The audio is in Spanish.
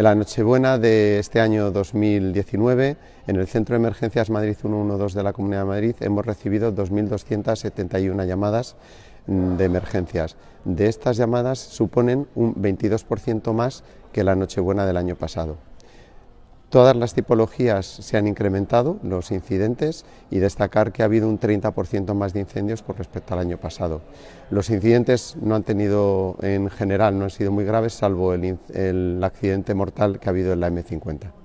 En la Nochebuena de este año 2019, en el Centro de Emergencias Madrid 112 de la Comunidad de Madrid, hemos recibido 2.271 llamadas mm, de emergencias. De estas llamadas suponen un 22% más que la Nochebuena del año pasado. Todas las tipologías se han incrementado los incidentes y destacar que ha habido un 30% más de incendios con respecto al año pasado. Los incidentes no han tenido, en general, no han sido muy graves, salvo el, accidente mortal que ha habido en la M50.